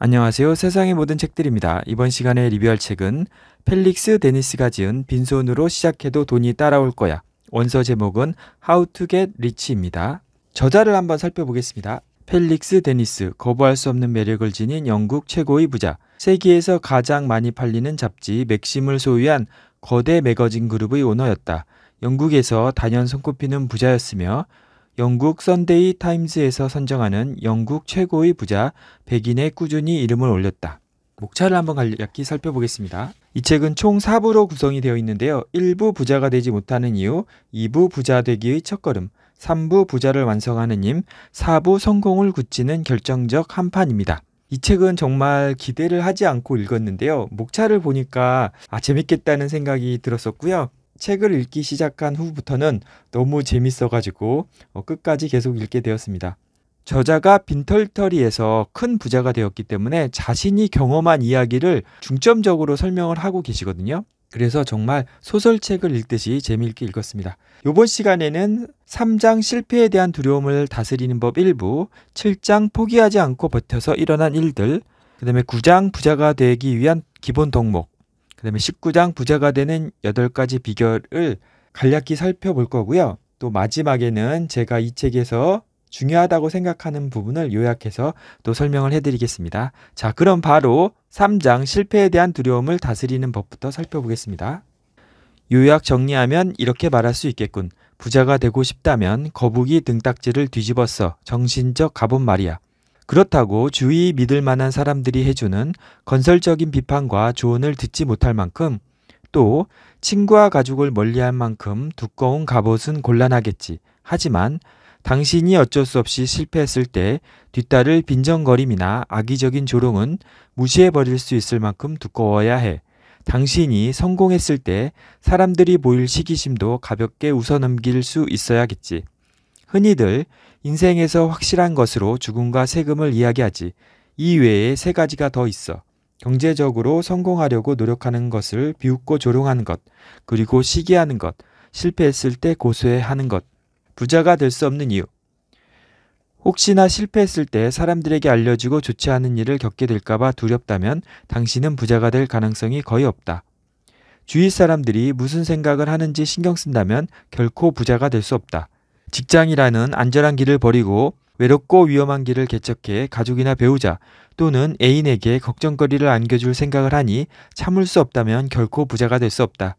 안녕하세요. 세상의 모든 책들입니다. 이번 시간에 리뷰할 책은 펠릭스 데니스가 지은 빈손으로 시작해도 돈이 따라올 거야. 원서 제목은 How to Get Rich입니다. 저자를 한번 살펴보겠습니다. 펠릭스 데니스, 거부할 수 없는 매력을 지닌 영국 최고의 부자, 세계에서 가장 많이 팔리는 잡지 맥심을 소유한 거대 매거진 그룹의 오너였다. 영국에서 단연 손꼽히는 부자였으며 영국 선데이 타임즈에서 선정하는 영국 최고의 부자 백인에 꾸준히 이름을 올렸다. 목차를 한번 간략히 살펴보겠습니다. 이 책은 총 4부로 구성이 되어 있는데요. 1부 부자가 되지 못하는 이유, 2부 부자 되기의 첫걸음, 3부 부자를 완성하는 힘, 4부 성공을 굳히는 결정적 한판입니다. 이 책은 정말 기대를 하지 않고 읽었는데요. 목차를 보니까 아, 재밌겠다는 생각이 들었었고요. 책을 읽기 시작한 후부터는 너무 재밌어가지고 어, 끝까지 계속 읽게 되었습니다. 저자가 빈털터리에서 큰 부자가 되었기 때문에 자신이 경험한 이야기를 중점적으로 설명을 하고 계시거든요. 그래서 정말 소설책을 읽듯이 재미있게 읽었습니다. 이번 시간에는 3장 실패에 대한 두려움을 다스리는 법 1부, 7장 포기하지 않고 버텨서 일어난 일들, 그 다음에 9장 부자가 되기 위한 기본 덕목, 그다음에 19장 부자가 되는 8가지 비결을 간략히 살펴볼 거고요. 또 마지막에는 제가 이 책에서 중요하다고 생각하는 부분을 요약해서 또 설명을 해드리겠습니다. 자, 그럼 바로 3장 실패에 대한 두려움을 다스리는 법부터 살펴보겠습니다. 요약 정리하면 이렇게 말할 수 있겠군. 부자가 되고 싶다면 거북이 등딱지를 뒤집었어. 정신적 가본 말이야. 그렇다고 주위 믿을 만한 사람들이 해주는 건설적인 비판과 조언을 듣지 못할 만큼 또 친구와 가족을 멀리할 만큼 두꺼운 갑옷은 곤란하겠지. 하지만 당신이 어쩔 수 없이 실패했을 때 뒤따를 빈정거림이나 악의적인 조롱은 무시해버릴 수 있을 만큼 두꺼워야 해. 당신이 성공했을 때 사람들이 보일 시기심도 가볍게 웃어넘길 수 있어야겠지. 흔히들 인생에서 확실한 것으로 죽음과 세금을 이야기하지 이 외에 세 가지가 더 있어 경제적으로 성공하려고 노력하는 것을 비웃고 조롱하는 것 그리고 시기하는 것 실패했을 때 고소해하는 것 부자가 될 수 없는 이유 혹시나 실패했을 때 사람들에게 알려지고 좋지 않은 일을 겪게 될까봐 두렵다면 당신은 부자가 될 가능성이 거의 없다. 주위 사람들이 무슨 생각을 하는지 신경 쓴다면 결코 부자가 될 수 없다. 직장이라는 안전한 길을 버리고 외롭고 위험한 길을 개척해 가족이나 배우자 또는 애인에게 걱정거리를 안겨줄 생각을 하니 참을 수 없다면 결코 부자가 될 수 없다.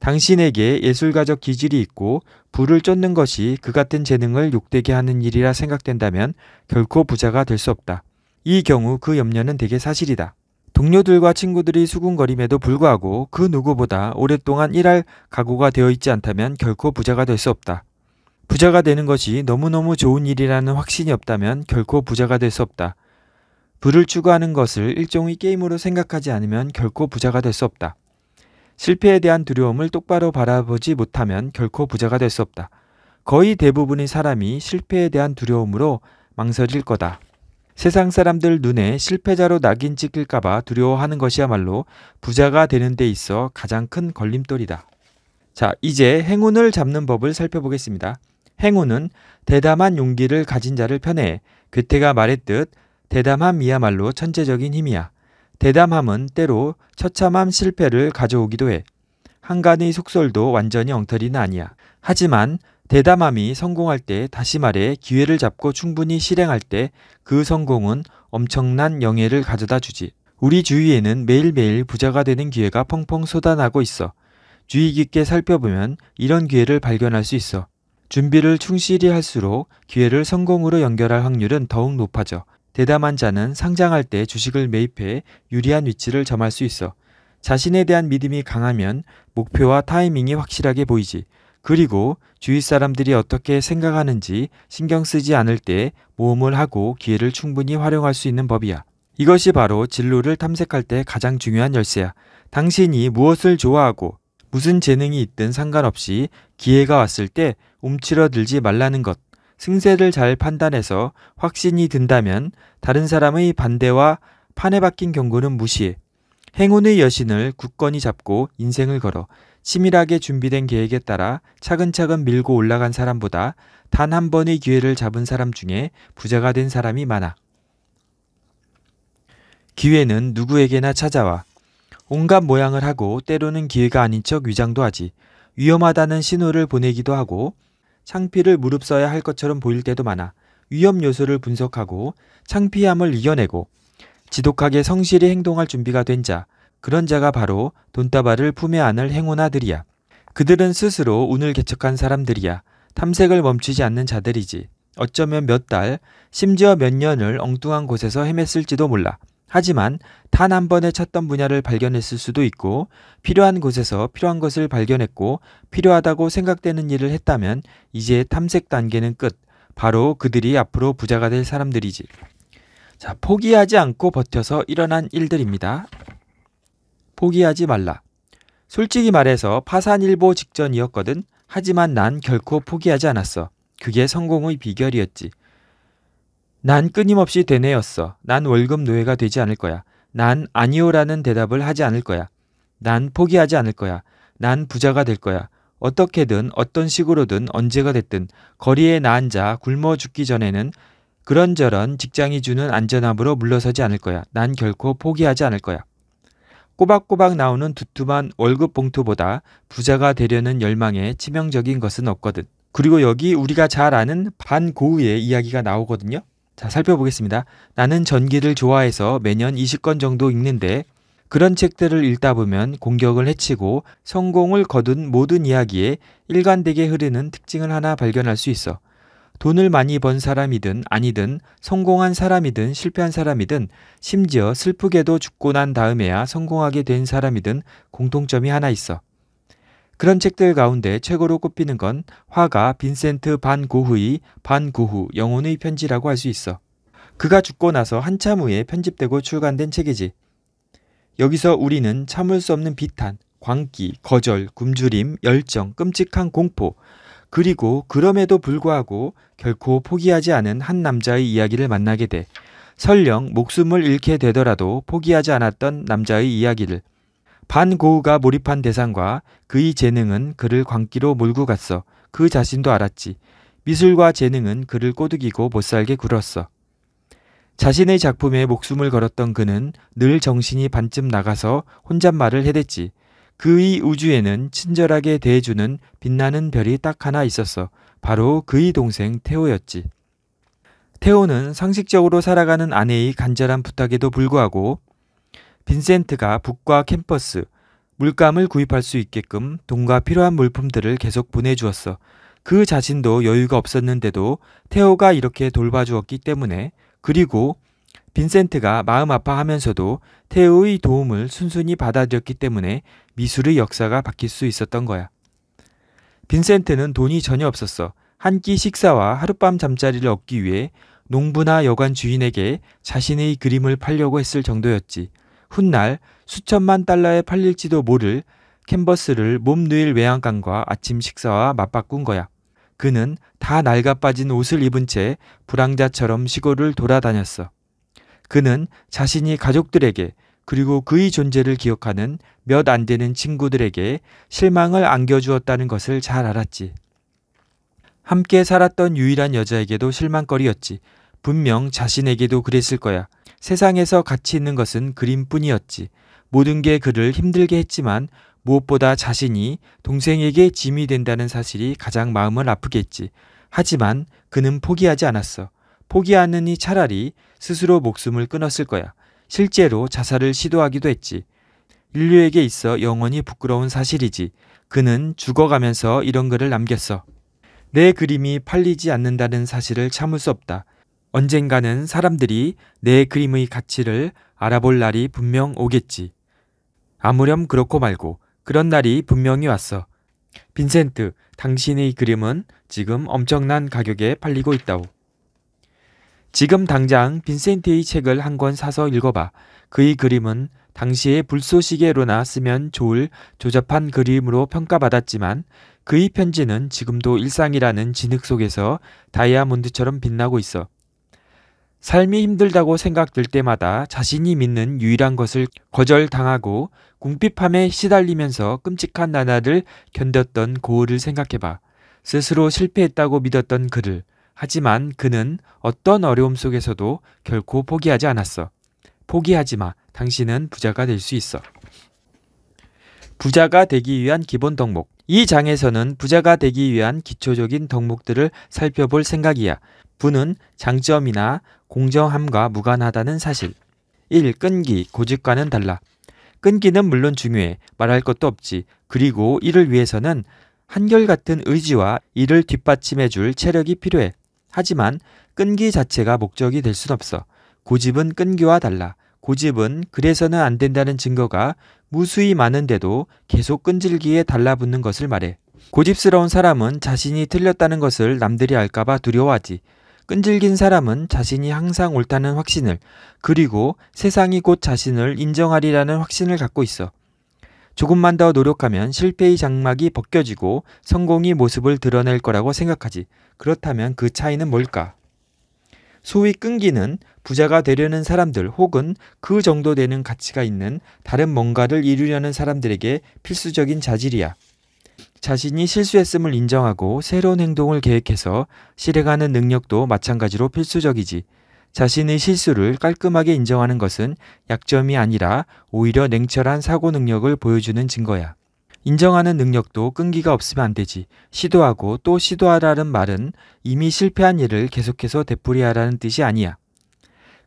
당신에게 예술가적 기질이 있고 불을 쫓는 것이 그 같은 재능을 욕되게 하는 일이라 생각된다면 결코 부자가 될 수 없다. 이 경우 그 염려는 대개 사실이다. 동료들과 친구들이 수군거림에도 불구하고 그 누구보다 오랫동안 일할 각오가 되어 있지 않다면 결코 부자가 될 수 없다. 부자가 되는 것이 너무너무 좋은 일이라는 확신이 없다면 결코 부자가 될 수 없다. 부를 추구하는 것을 일종의 게임으로 생각하지 않으면 결코 부자가 될 수 없다. 실패에 대한 두려움을 똑바로 바라보지 못하면 결코 부자가 될 수 없다. 거의 대부분의 사람이 실패에 대한 두려움으로 망설일 거다. 세상 사람들 눈에 실패자로 낙인 찍힐까봐 두려워하는 것이야말로 부자가 되는 데 있어 가장 큰 걸림돌이다. 자, 이제 행운을 잡는 법을 살펴보겠습니다. 행운은 대담한 용기를 가진 자를 편해 괴테가 말했듯 대담함이야말로 천재적인 힘이야. 대담함은 때로 처참함 실패를 가져오기도 해. 한간의 속설도 완전히 엉터리는 아니야. 하지만 대담함이 성공할 때 다시 말해 기회를 잡고 충분히 실행할 때 그 성공은 엄청난 영예를 가져다 주지. 우리 주위에는 매일매일 부자가 되는 기회가 펑펑 쏟아나고 있어. 주의 깊게 살펴보면 이런 기회를 발견할 수 있어. 준비를 충실히 할수록 기회를 성공으로 연결할 확률은 더욱 높아져 대담한 자는 상장할 때 주식을 매입해 유리한 위치를 점할 수 있어 자신에 대한 믿음이 강하면 목표와 타이밍이 확실하게 보이지 그리고 주위 사람들이 어떻게 생각하는지 신경 쓰지 않을 때 모험을 하고 기회를 충분히 활용할 수 있는 법이야. 이것이 바로 진로를 탐색할 때 가장 중요한 열쇠야. 당신이 무엇을 좋아하고 무슨 재능이 있든 상관없이 기회가 왔을 때 움츠러들지 말라는 것, 승세를 잘 판단해서 확신이 든다면 다른 사람의 반대와 판에 박힌 경고는 무시해 행운의 여신을 굳건히 잡고 인생을 걸어 치밀하게 준비된 계획에 따라 차근차근 밀고 올라간 사람보다 단 한 번의 기회를 잡은 사람 중에 부자가 된 사람이 많아. 기회는 누구에게나 찾아와. 온갖 모양을 하고 때로는 기회가 아닌 척 위장도 하지. 위험하다는 신호를 보내기도 하고 창피를 무릅써야 할 것처럼 보일 때도 많아 위험 요소를 분석하고 창피함을 이겨내고 지독하게 성실히 행동할 준비가 된 자, 그런 자가 바로 돈다발을 품에 안을 행운아들이야. 그들은 스스로 운을 개척한 사람들이야. 탐색을 멈추지 않는 자들이지. 어쩌면 몇 달, 심지어 몇 년을 엉뚱한 곳에서 헤맸을지도 몰라. 하지만 단 한 번에 찾던 분야를 발견했을 수도 있고 필요한 곳에서 필요한 것을 발견했고 필요하다고 생각되는 일을 했다면 이제 탐색 단계는 끝. 바로 그들이 앞으로 부자가 될 사람들이지. 자, 포기하지 않고 버텨서 일어난 일들입니다. 포기하지 말라. 솔직히 말해서 파산일보 직전이었거든. 하지만 난 결코 포기하지 않았어. 그게 성공의 비결이었지. 난 끊임없이 되뇌였어. 난 월급 노예가 되지 않을 거야. 난 아니오라는 대답을 하지 않을 거야. 난 포기하지 않을 거야. 난 부자가 될 거야. 어떻게든 어떤 식으로든 언제가 됐든 거리에 나앉아 굶어 죽기 전에는 그런저런 직장이 주는 안전함으로 물러서지 않을 거야. 난 결코 포기하지 않을 거야. 꼬박꼬박 나오는 두툼한 월급 봉투보다 부자가 되려는 열망에 치명적인 것은 없거든. 그리고 여기 우리가 잘 아는 반고우의 이야기가 나오거든요. 자, 살펴보겠습니다. 나는 전기를 좋아해서 매년 20권 정도 읽는데 그런 책들을 읽다 보면 공격을 해치고 성공을 거둔 모든 이야기에 일관되게 흐르는 특징을 하나 발견할 수 있어. 돈을 많이 번 사람이든 아니든 성공한 사람이든 실패한 사람이든 심지어 슬프게도 죽고 난 다음에야 성공하게 된 사람이든 공통점이 하나 있어. 그런 책들 가운데 최고로 꼽히는 건 화가 빈센트 반 고흐의 반 고흐 영혼의 편지라고 할 수 있어. 그가 죽고 나서 한참 후에 편집되고 출간된 책이지. 여기서 우리는 참을 수 없는 비탄, 광기, 거절, 굶주림, 열정, 끔찍한 공포, 그리고 그럼에도 불구하고 결코 포기하지 않은 한 남자의 이야기를 만나게 돼. 설령 목숨을 잃게 되더라도 포기하지 않았던 남자의 이야기를. 반고우가 몰입한 대상과 그의 재능은 그를 광기로 몰고 갔어. 그 자신도 알았지. 미술과 재능은 그를 꼬드기고 못살게 굴었어. 자신의 작품에 목숨을 걸었던 그는 늘 정신이 반쯤 나가서 혼잣말을 해댔지. 그의 우주에는 친절하게 대해주는 빛나는 별이 딱 하나 있었어. 바로 그의 동생 태호였지. 태호는 상식적으로 살아가는 아내의 간절한 부탁에도 불구하고 빈센트가 북과 캠퍼스, 물감을 구입할 수 있게끔 돈과 필요한 물품들을 계속 보내주었어. 그 자신도 여유가 없었는데도 태호가 이렇게 돌봐주었기 때문에 그리고 빈센트가 마음 아파하면서도 태호의 도움을 순순히 받아들였기 때문에 미술의 역사가 바뀔 수 있었던 거야. 빈센트는 돈이 전혀 없었어. 한 끼 식사와 하룻밤 잠자리를 얻기 위해 농부나 여관 주인에게 자신의 그림을 팔려고 했을 정도였지. 훗날 수천만 달러에 팔릴지도 모를 캔버스를 몸누일 외양간과 아침 식사와 맞바꾼 거야. 그는 다 낡아빠진 옷을 입은 채 불황자처럼 시골을 돌아다녔어. 그는 자신이 가족들에게 그리고 그의 존재를 기억하는 몇 안 되는 친구들에게 실망을 안겨주었다는 것을 잘 알았지. 함께 살았던 유일한 여자에게도 실망거리였지. 분명 자신에게도 그랬을 거야. 세상에서 가치 있는 것은 그림뿐이었지. 모든 게 그를 힘들게 했지만 무엇보다 자신이 동생에게 짐이 된다는 사실이 가장 마음을 아프게 했지. 하지만 그는 포기하지 않았어. 포기하느니 차라리 스스로 목숨을 끊었을 거야. 실제로 자살을 시도하기도 했지. 인류에게 있어 영원히 부끄러운 사실이지. 그는 죽어가면서 이런 글을 남겼어. 내 그림이 팔리지 않는다는 사실을 참을 수 없다. 언젠가는 사람들이 내 그림의 가치를 알아볼 날이 분명 오겠지. 아무렴 그렇고 말고 그런 날이 분명히 왔어. 빈센트, 당신의 그림은 지금 엄청난 가격에 팔리고 있다오. 지금 당장 빈센트의 책을 한 권 사서 읽어봐. 그의 그림은 당시의 불쏘시개로나 쓰면 좋을 조잡한 그림으로 평가받았지만 그의 편지는 지금도 일상이라는 진흙 속에서 다이아몬드처럼 빛나고 있어. 삶이 힘들다고 생각될 때마다 자신이 믿는 유일한 것을 거절당하고 궁핍함에 시달리면서 끔찍한 나날을 견뎠던 고을을 생각해봐. 스스로 실패했다고 믿었던 그를. 하지만 그는 어떤 어려움 속에서도 결코 포기하지 않았어. 포기하지 마. 당신은 부자가 될 수 있어. 부자가 되기 위한 기본 덕목. 이 장에서는 부자가 되기 위한 기초적인 덕목들을 살펴볼 생각이야. 분은 장점이나 공정함과 무관하다는 사실. 1. 끈기, 고집과는 달라. 끈기는 물론 중요해. 말할 것도 없지. 그리고 이를 위해서는 한결같은 의지와 이를 뒷받침해 줄 체력이 필요해. 하지만 끈기 자체가 목적이 될 순 없어. 고집은 끈기와 달라. 고집은 그래서는 안 된다는 증거가 무수히 많은데도 계속 끈질기에 달라붙는 것을 말해. 고집스러운 사람은 자신이 틀렸다는 것을 남들이 알까봐 두려워하지. 끈질긴 사람은 자신이 항상 옳다는 확신을, 그리고 세상이 곧 자신을 인정하리라는 확신을 갖고 있어. 조금만 더 노력하면 실패의 장막이 벗겨지고 성공이 모습을 드러낼 거라고 생각하지. 그렇다면 그 차이는 뭘까? 소위 끈기는 부자가 되려는 사람들 혹은 그 정도 되는 가치가 있는 다른 뭔가를 이루려는 사람들에게 필수적인 자질이야. 자신이 실수했음을 인정하고 새로운 행동을 계획해서 실행하는 능력도 마찬가지로 필수적이지. 자신의 실수를 깔끔하게 인정하는 것은 약점이 아니라 오히려 냉철한 사고 능력을 보여주는 증거야. 인정하는 능력도 끈기가 없으면 안 되지. 시도하고 또 시도하라는 말은 이미 실패한 일을 계속해서 되풀이하라는 뜻이 아니야.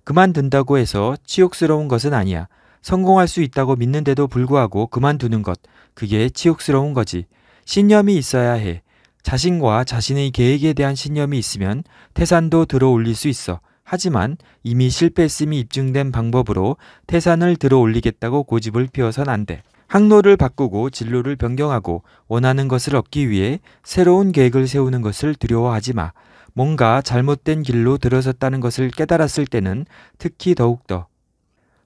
그만둔다고 해서 치욕스러운 것은 아니야. 성공할 수 있다고 믿는데도 불구하고 그만두는 것, 그게 치욕스러운 거지. 신념이 있어야 해. 자신과 자신의 계획에 대한 신념이 있으면 태산도 들어 올릴 수 있어. 하지만 이미 실패했음이 입증된 방법으로 태산을 들어 올리겠다고 고집을 피워선 안 돼. 항로를 바꾸고 진로를 변경하고 원하는 것을 얻기 위해 새로운 계획을 세우는 것을 두려워하지 마. 뭔가 잘못된 길로 들어섰다는 것을 깨달았을 때는 특히 더욱더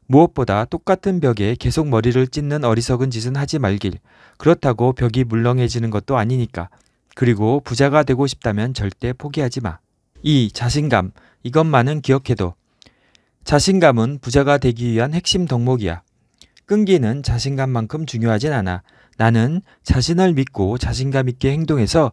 무엇보다 똑같은 벽에 계속 머리를 찢는 어리석은 짓은 하지 말길. 그렇다고 벽이 물렁해지는 것도 아니니까. 그리고 부자가 되고 싶다면 절대 포기하지 마. 이 자신감. 이것만은 기억해도. 자신감은 부자가 되기 위한 핵심 덕목이야. 끈기는 자신감만큼 중요하진 않아. 나는 자신을 믿고 자신감 있게 행동해서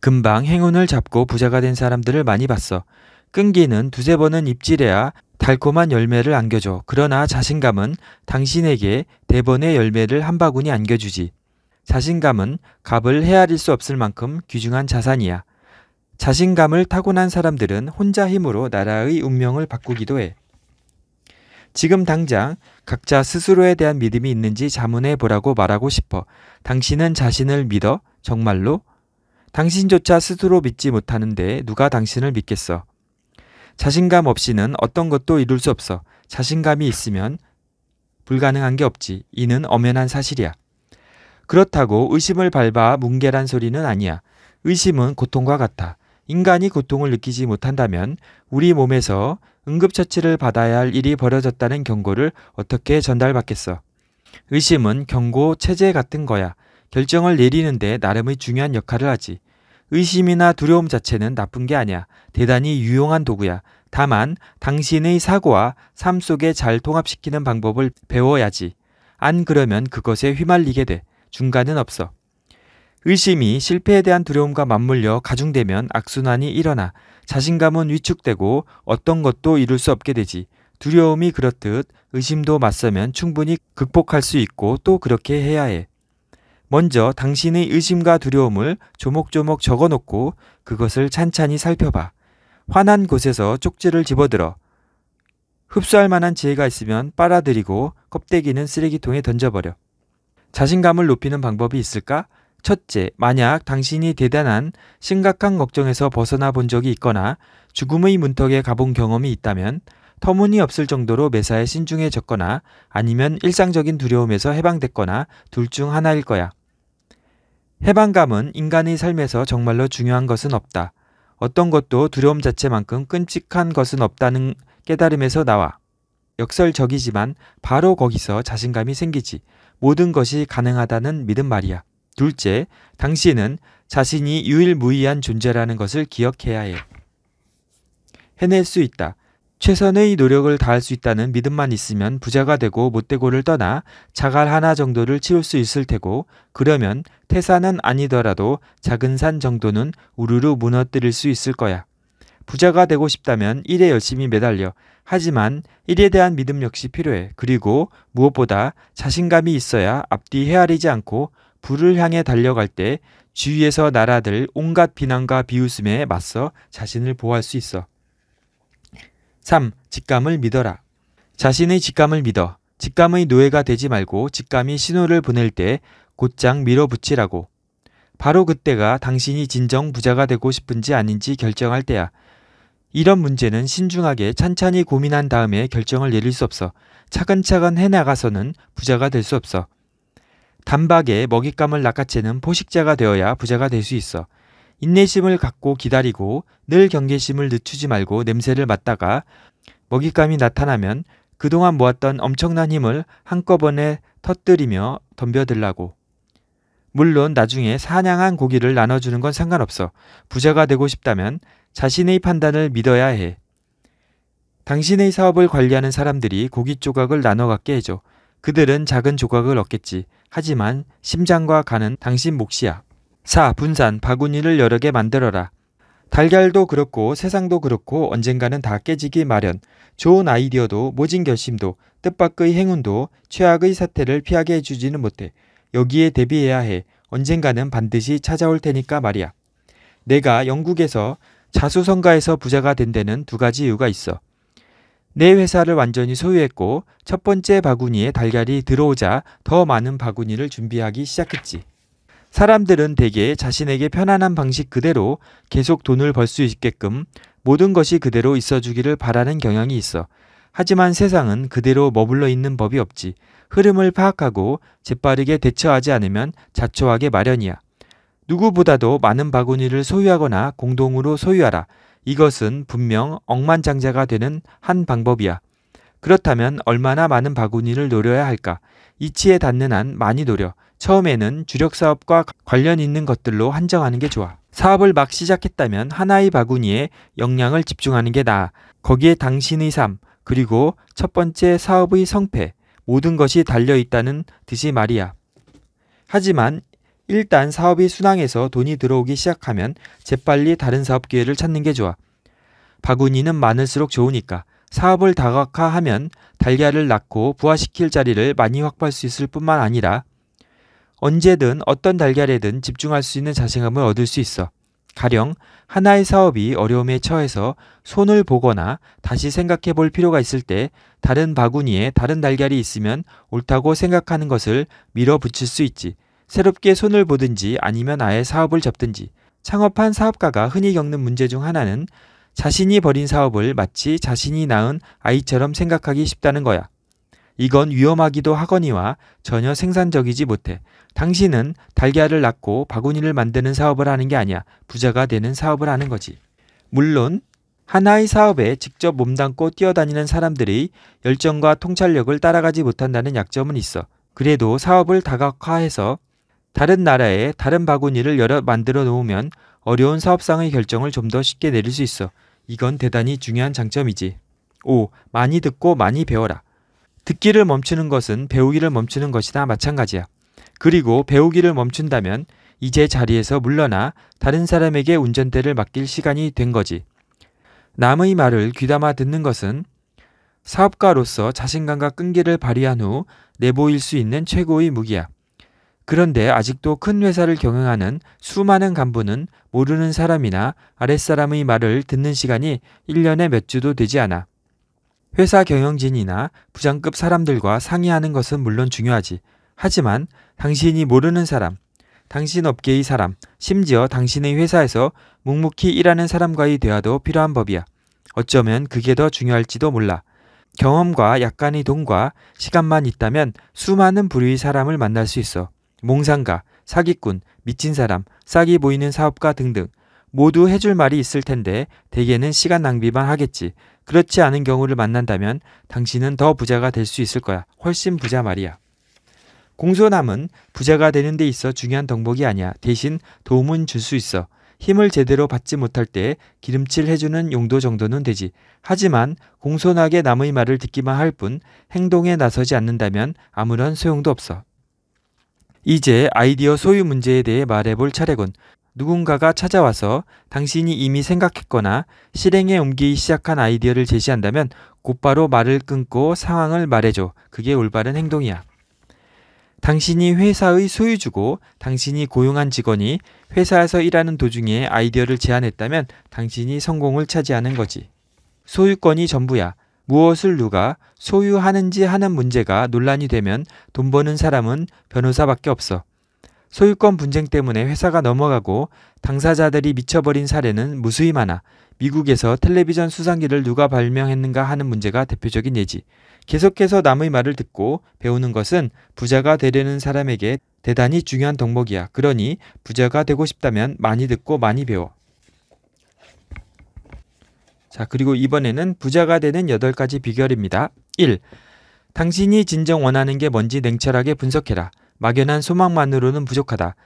금방 행운을 잡고 부자가 된 사람들을 많이 봤어. 끈기는 두세 번은 입질해야 달콤한 열매를 안겨줘. 그러나 자신감은 당신에게 대번의 열매를 한 바구니 안겨주지. 자신감은 값을 헤아릴 수 없을 만큼 귀중한 자산이야. 자신감을 타고난 사람들은 혼자 힘으로 나라의 운명을 바꾸기도 해. 지금 당장 각자 스스로에 대한 믿음이 있는지 자문해 보라고 말하고 싶어. 당신은 자신을 믿어? 정말로? 당신조차 스스로 믿지 못하는데 누가 당신을 믿겠어? 자신감 없이는 어떤 것도 이룰 수 없어. 자신감이 있으면 불가능한 게 없지. 이는 엄연한 사실이야. 그렇다고 의심을 밟아 뭉개란 소리는 아니야. 의심은 고통과 같아. 인간이 고통을 느끼지 못한다면 우리 몸에서 응급처치를 받아야 할 일이 벌어졌다는 경고를 어떻게 전달받겠어? 의심은 경고 체제 같은 거야. 결정을 내리는데 나름의 중요한 역할을 하지. 의심이나 두려움 자체는 나쁜 게 아니야. 대단히 유용한 도구야. 다만 당신의 사고와 삶 속에 잘 통합시키는 방법을 배워야지. 안 그러면 그것에 휘말리게 돼. 중간은 없어. 의심이 실패에 대한 두려움과 맞물려 가중되면 악순환이 일어나 자신감은 위축되고 어떤 것도 이룰 수 없게 되지. 두려움이 그렇듯 의심도 맞서면 충분히 극복할 수 있고 또 그렇게 해야 해. 먼저 당신의 의심과 두려움을 조목조목 적어 놓고 그것을 찬찬히 살펴봐. 화난 곳에서 쪽지를 집어들어 흡수할 만한 지혜가 있으면 빨아들이고 껍데기는 쓰레기통에 던져버려. 자신감을 높이는 방법이 있을까? 첫째, 만약 당신이 대단한 심각한 걱정에서 벗어나 본 적이 있거나 죽음의 문턱에 가본 경험이 있다면 터무니없을 정도로 매사에 신중해졌거나 아니면 일상적인 두려움에서 해방됐거나 둘 중 하나일 거야. 해방감은 인간의 삶에서 정말로 중요한 것은 없다. 어떤 것도 두려움 자체만큼 끔찍한 것은 없다는 깨달음에서 나와 역설적이지만 바로 거기서 자신감이 생기지 모든 것이 가능하다는 믿음 말이야. 둘째, 당신은 자신이 유일무이한 존재라는 것을 기억해야 해. 해낼 수 있다. 최선의 노력을 다할 수 있다는 믿음만 있으면 부자가 되고 못되고를 떠나 자갈 하나 정도를 치울 수 있을 테고 그러면 태산은 아니더라도 작은 산 정도는 우르르 무너뜨릴 수 있을 거야. 부자가 되고 싶다면 일에 열심히 매달려. 하지만 일에 대한 믿음 역시 필요해. 그리고 무엇보다 자신감이 있어야 앞뒤 헤아리지 않고 불을 향해 달려갈 때 주위에서 날아들 온갖 비난과 비웃음에 맞서 자신을 보호할 수 있어. 3. 직감을 믿어라. 자신의 직감을 믿어 직감의 노예가 되지 말고 직감이 신호를 보낼 때 곧장 밀어붙이라고. 바로 그때가 당신이 진정 부자가 되고 싶은지 아닌지 결정할 때야. 이런 문제는 신중하게 찬찬히 고민한 다음에 결정을 내릴 수 없어. 차근차근 해나가서는 부자가 될 수 없어. 단박에 먹잇감을 낚아채는 포식자가 되어야 부자가 될 수 있어. 인내심을 갖고 기다리고 늘 경계심을 늦추지 말고 냄새를 맡다가 먹잇감이 나타나면 그동안 모았던 엄청난 힘을 한꺼번에 터뜨리며 덤벼들라고. 물론 나중에 사냥한 고기를 나눠주는 건 상관없어. 부자가 되고 싶다면 자신의 판단을 믿어야 해. 당신의 사업을 관리하는 사람들이 고기 조각을 나눠 갖게 해줘. 그들은 작은 조각을 얻겠지. 하지만 심장과 간은 당신 몫이야. 4. 분산, 바구니를 여러 개 만들어라. 달걀도 그렇고 세상도 그렇고 언젠가는 다 깨지기 마련. 좋은 아이디어도 모진 결심도 뜻밖의 행운도 최악의 사태를 피하게 해주지는 못해. 여기에 대비해야 해. 언젠가는 반드시 찾아올 테니까 말이야. 내가 영국에서 자수성가에서 부자가 된 데는 두 가지 이유가 있어. 내 회사를 완전히 소유했고 첫 번째 바구니에 달걀이 들어오자 더 많은 바구니를 준비하기 시작했지. 사람들은 대개 자신에게 편안한 방식 그대로 계속 돈을 벌 수 있게끔 모든 것이 그대로 있어주기를 바라는 경향이 있어. 하지만 세상은 그대로 머물러 있는 법이 없지. 흐름을 파악하고 재빠르게 대처하지 않으면 자초하게 마련이야. 누구보다도 많은 바구니를 소유하거나 공동으로 소유하라. 이것은 분명 억만장자가 되는 한 방법이야. 그렇다면 얼마나 많은 바구니를 노려야 할까? 이치에 닿는 한 많이 노려. 처음에는 주력 사업과 관련 있는 것들로 한정하는 게 좋아. 사업을 막 시작했다면 하나의 바구니에 역량을 집중하는 게 나아. 거기에 당신의 삶, 그리고 첫 번째 사업의 성패, 모든 것이 달려 있다는 뜻이 말이야. 하지만 일단 사업이 순항해서 돈이 들어오기 시작하면 재빨리 다른 사업 기회를 찾는 게 좋아. 바구니는 많을수록 좋으니까 사업을 다각화하면 달걀을 낳고 부화시킬 자리를 많이 확보할 수 있을 뿐만 아니라 언제든 어떤 달걀에든 집중할 수 있는 자신감을 얻을 수 있어. 가령 하나의 사업이 어려움에 처해서 손을 보거나 다시 생각해 볼 필요가 있을 때 다른 바구니에 다른 달걀이 있으면 옳다고 생각하는 것을 밀어붙일 수 있지. 새롭게 손을 보든지 아니면 아예 사업을 접든지. 창업한 사업가가 흔히 겪는 문제 중 하나는 자신이 버린 사업을 마치 자신이 낳은 아이처럼 생각하기 쉽다는 거야. 이건 위험하기도 하거니와 전혀 생산적이지 못해. 당신은 달걀을 낳고 바구니를 만드는 사업을 하는 게 아니야. 부자가 되는 사업을 하는 거지. 물론 하나의 사업에 직접 몸담고 뛰어다니는 사람들이 열정과 통찰력을 따라가지 못한다는 약점은 있어. 그래도 사업을 다각화해서 다른 나라에 다른 바구니를 여러 만들어 놓으면 어려운 사업상의 결정을 좀 더 쉽게 내릴 수 있어. 이건 대단히 중요한 장점이지. 5. 많이 듣고 많이 배워라. 듣기를 멈추는 것은 배우기를 멈추는 것이나 마찬가지야. 그리고 배우기를 멈춘다면 이제 자리에서 물러나 다른 사람에게 운전대를 맡길 시간이 된 거지. 남의 말을 귀담아 듣는 것은 사업가로서 자신감과 끈기를 발휘한 후 내보일 수 있는 최고의 무기야. 그런데 아직도 큰 회사를 경영하는 수많은 간부는 모르는 사람이나 아랫사람의 말을 듣는 시간이 1년에 몇 주도 되지 않아. 회사 경영진이나 부장급 사람들과 상의하는 것은 물론 중요하지. 하지만 당신이 모르는 사람, 당신 업계의 사람, 심지어 당신의 회사에서 묵묵히 일하는 사람과의 대화도 필요한 법이야. 어쩌면 그게 더 중요할지도 몰라. 경험과 약간의 돈과 시간만 있다면 수많은 부류의 사람을 만날 수 있어. 몽상가, 사기꾼, 미친 사람, 싹이 보이는 사업가 등등. 모두 해줄 말이 있을 텐데 대개는 시간 낭비만 하겠지. 그렇지 않은 경우를 만난다면 당신은 더 부자가 될 수 있을 거야. 훨씬 부자 말이야. 공손함은 부자가 되는 데 있어 중요한 덕목이 아니야. 대신 도움은 줄 수 있어. 힘을 제대로 받지 못할 때 기름칠 해주는 용도 정도는 되지. 하지만 공손하게 남의 말을 듣기만 할 뿐 행동에 나서지 않는다면 아무런 소용도 없어. 이제 아이디어 소유 문제에 대해 말해볼 차례군. 누군가가 찾아와서 당신이 이미 생각했거나 실행에 옮기기 시작한 아이디어를 제시한다면 곧바로 말을 끊고 상황을 말해줘. 그게 올바른 행동이야. 당신이 회사의 소유주고 당신이 고용한 직원이 회사에서 일하는 도중에 아이디어를 제안했다면 당신이 성공을 차지하는 거지. 소유권이 전부야. 무엇을 누가 소유하는지 하는 문제가 논란이 되면 돈 버는 사람은 변호사밖에 없어. 소유권 분쟁 때문에 회사가 넘어가고 당사자들이 미쳐버린 사례는 무수히 많아 미국에서 텔레비전 수상기를 누가 발명했는가 하는 문제가 대표적인 예지. 계속해서 남의 말을 듣고 배우는 것은 부자가 되려는 사람에게 대단히 중요한 덕목이야. 그러니 부자가 되고 싶다면 많이 듣고 많이 배워. 자, 그리고 이번에는 부자가 되는 8가지 비결입니다. 1. 당신이 진정 원하는 게 뭔지 냉철하게 분석해라. 막연한 소망만으로는 부족하다.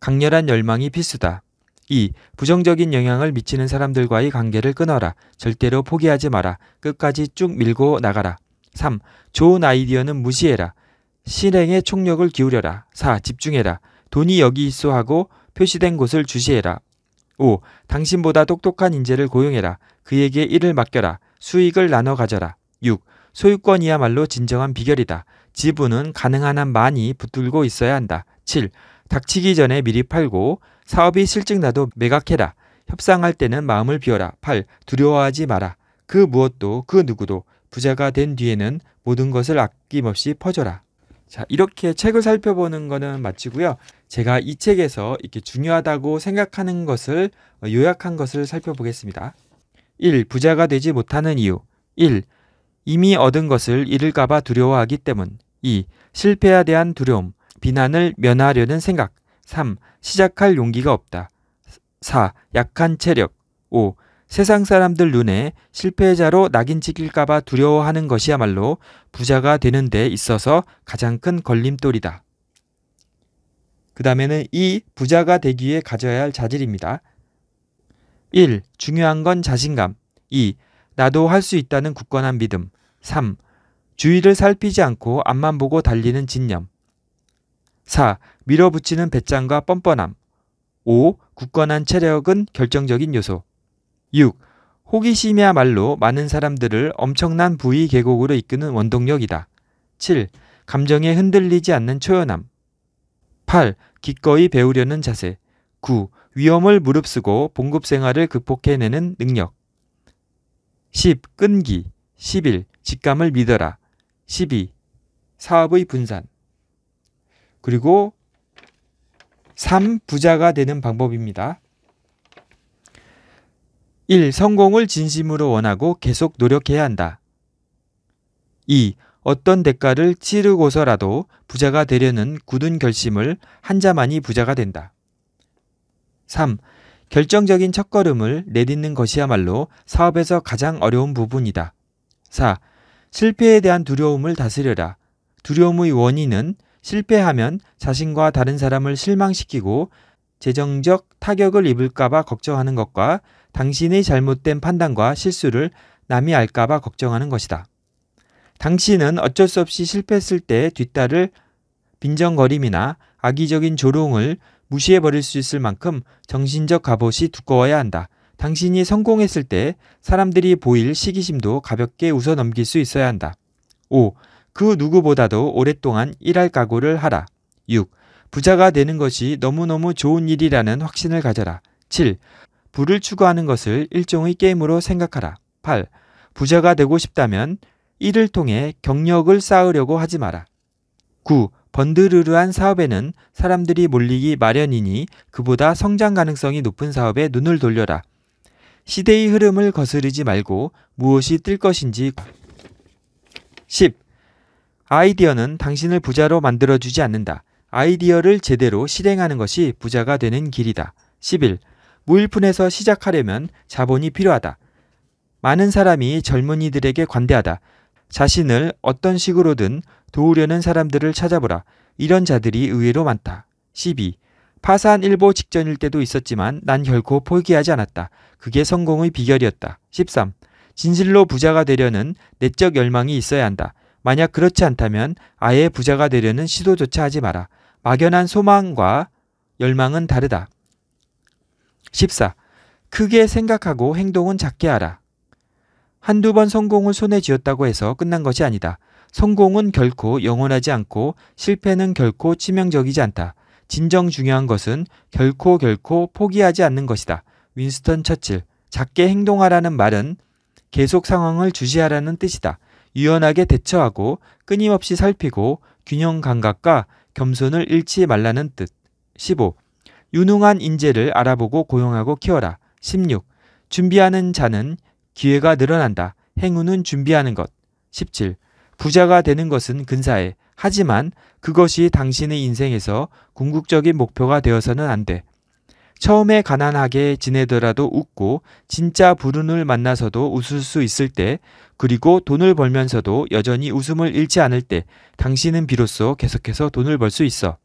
강렬한 열망이 필수다. 2. 부정적인 영향을 미치는 사람들과의 관계를 끊어라. 절대로 포기하지 마라. 끝까지 쭉 밀고 나가라. 3. 좋은 아이디어는 무시해라. 실행에 총력을 기울여라. 4. 집중해라. 돈이 여기 있어 하고 표시된 곳을 주시해라. 5. 당신보다 똑똑한 인재를 고용해라. 그에게 일을 맡겨라. 수익을 나눠 가져라. 6. 소유권이야말로 진정한 비결이다. 지분은 가능한 한 많이 붙들고 있어야 한다. 7. 닥치기 전에 미리 팔고 사업이 실증나도 매각해라. 협상할 때는 마음을 비워라. 8. 두려워하지 마라. 그 무엇도 그 누구도 부자가 된 뒤에는 모든 것을 아낌없이 퍼줘라. 자, 이렇게 책을 살펴보는 것은 마치고요. 제가 이 책에서 이렇게 중요하다고 생각하는 것을 요약한 것을 살펴보겠습니다. 1. 부자가 되지 못하는 이유. 1. 이미 얻은 것을 잃을까봐 두려워하기 때문. 2. 실패에 대한 두려움, 비난을 면하려는 생각. 3. 시작할 용기가 없다. 4. 약한 체력. 5. 세상 사람들 눈에 실패자로 낙인 찍힐까봐 두려워하는 것이야말로 부자가 되는 데 있어서 가장 큰 걸림돌이다. 그 다음에는 이 부자가 되기 위해 가져야 할 자질입니다. 1. 중요한 건 자신감. 2. 나도 할 수 있다는 굳건한 믿음. 3. 주위를 살피지 않고 앞만 보고 달리는 진념. 4. 밀어붙이는 배짱과 뻔뻔함. 5. 굳건한 체력은 결정적인 요소. 6. 호기심이야말로 많은 사람들을 엄청난 부위 계곡으로 이끄는 원동력이다. 7. 감정에 흔들리지 않는 초연함. 8. 기꺼이 배우려는 자세. 9. 위험을 무릅쓰고 봉급 생활을 극복해내는 능력. 10. 끈기 11. 직감을 믿어라 12. 사업의 분산 그리고 3. 부자가 되는 방법입니다. 1. 성공을 진심으로 원하고 계속 노력해야 한다. 2. 어떤 대가를 치르고서라도 부자가 되려는 굳은 결심을 한 자만이 부자가 된다. 3. 결정적인 첫걸음을 내딛는 것이야말로 사업에서 가장 어려운 부분이다. 4. 실패에 대한 두려움을 다스려라. 두려움의 원인은 실패하면 자신과 다른 사람을 실망시키고 재정적 타격을 입을까봐 걱정하는 것과 당신의 잘못된 판단과 실수를 남이 알까봐 걱정하는 것이다. 당신은 어쩔 수 없이 실패했을 때 뒷다를 빈정거림이나 악의적인 조롱을 무시해버릴 수 있을 만큼 정신적 갑옷이 두꺼워야 한다. 당신이 성공했을 때 사람들이 보일 시기심도 가볍게 웃어 넘길 수 있어야 한다. 5. 그 누구보다도 오랫동안 일할 각오를 하라. 6. 부자가 되는 것이 너무너무 좋은 일이라는 확신을 가져라. 7. 부를 추구하는 것을 일종의 게임으로 생각하라. 8. 부자가 되고 싶다면 일을 통해 경력을 쌓으려고 하지 마라. 9. 번드르르한 사업에는 사람들이 몰리기 마련이니 그보다 성장 가능성이 높은 사업에 눈을 돌려라. 시대의 흐름을 거스르지 말고 무엇이 뜰 것인지 10. 아이디어는 당신을 부자로 만들어주지 않는다. 아이디어를 제대로 실행하는 것이 부자가 되는 길이다. 11. 무일푼에서 시작하려면 자본이 필요하다. 많은 사람이 젊은이들에게 관대하다. 자신을 어떤 식으로든 도우려는 사람들을 찾아보라. 이런 자들이 의외로 많다. 12. 파산 일보 직전일 때도 있었지만 난 결코 포기하지 않았다. 그게 성공의 비결이었다. 13. 진실로 부자가 되려는 내적 열망이 있어야 한다. 만약 그렇지 않다면 아예 부자가 되려는 시도조차 하지 마라. 막연한 소망과 열망은 다르다. 14. 크게 생각하고 행동은 작게 하라. 한두 번 성공을 손에 쥐었다고 해서 끝난 것이 아니다. 성공은 결코 영원하지 않고 실패는 결코 치명적이지 않다. 진정 중요한 것은 결코 결코 포기하지 않는 것이다. 윈스턴 처칠. 작게 행동하라는 말은 계속 상황을 주시하라는 뜻이다. 유연하게 대처하고 끊임없이 살피고 균형 감각과 겸손을 잃지 말라는 뜻. 15. 유능한 인재를 알아보고 고용하고 키워라. 16. 준비하는 자는 기회가 늘어난다. 행운은 준비하는 것. 17. 부자가 되는 것은 근사해. 하지만 그것이 당신의 인생에서 궁극적인 목표가 되어서는 안 돼. 처음에 가난하게 지내더라도 웃고 진짜 불운을 만나서도 웃을 수 있을 때 그리고 돈을 벌면서도 여전히 웃음을 잃지 않을 때 당신은 비로소 계속해서 돈을 벌 수 있어.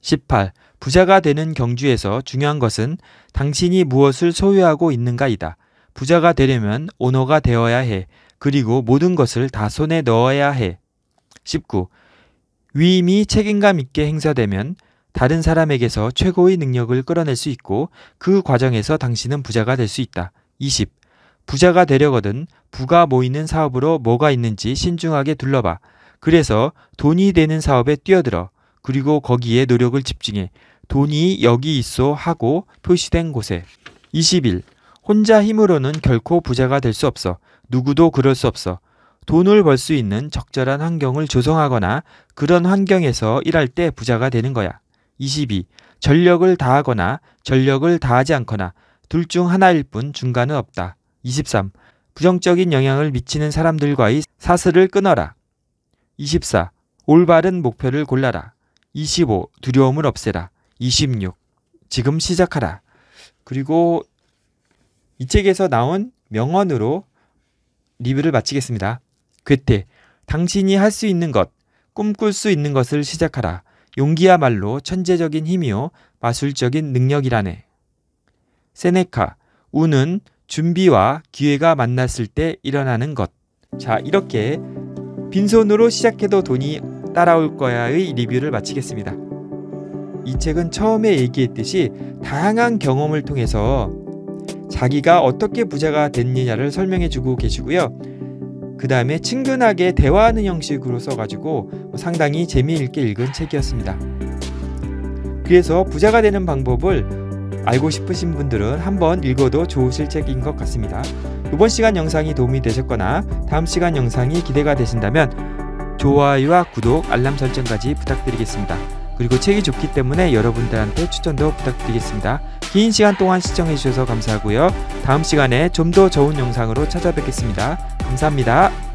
18. 부자가 되는 경주에서 중요한 것은 당신이 무엇을 소유하고 있는가이다. 부자가 되려면 오너가 되어야 해. 그리고 모든 것을 다 손에 넣어야 해. 19. 위임이 책임감 있게 행사되면 다른 사람에게서 최고의 능력을 끌어낼 수 있고 그 과정에서 당신은 부자가 될 수 있다. 20. 부자가 되려거든 부가 모이는 사업으로 뭐가 있는지 신중하게 둘러봐. 그래서 돈이 되는 사업에 뛰어들어. 그리고 거기에 노력을 집중해. 돈이 여기 있어 하고 표시된 곳에. 21. 혼자 힘으로는 결코 부자가 될 수 없어. 누구도 그럴 수 없어. 돈을 벌 수 있는 적절한 환경을 조성하거나 그런 환경에서 일할 때 부자가 되는 거야. 22. 전력을 다하거나 전력을 다하지 않거나 둘 중 하나일 뿐 중간은 없다. 23. 부정적인 영향을 미치는 사람들과의 사슬을 끊어라. 24. 올바른 목표를 골라라. 25. 두려움을 없애라. 26. 지금 시작하라. 그리고 이 책에서 나온 명언으로 리뷰를 마치겠습니다. 괴테, 당신이 할 수 있는 것, 꿈꿀 수 있는 것을 시작하라. 용기야말로 천재적인 힘이요, 마술적인 능력이라네. 세네카, 운은 준비와 기회가 만났을 때 일어나는 것. 자, 이렇게 빈손으로 시작해도 돈이 따라올 거야의 리뷰를 마치겠습니다. 이 책은 처음에 얘기했듯이 다양한 경험을 통해서 자기가 어떻게 부자가 됐느냐를 설명해 주고 계시고요. 그 다음에 친근하게 대화하는 형식으로 써가지고 뭐 상당히 재미있게 읽은 책이었습니다. 그래서 부자가 되는 방법을 알고 싶으신 분들은 한번 읽어도 좋으실 책인 것 같습니다. 이번 시간 영상이 도움이 되셨거나 다음 시간 영상이 기대가 되신다면 좋아요와 구독, 알람 설정까지 부탁드리겠습니다. 그리고 책이 좋기 때문에 여러분들한테 추천도 부탁드리겠습니다. 긴 시간 동안 시청해주셔서 감사하고요. 다음 시간에 좀 더 좋은 영상으로 찾아뵙겠습니다. 감사합니다.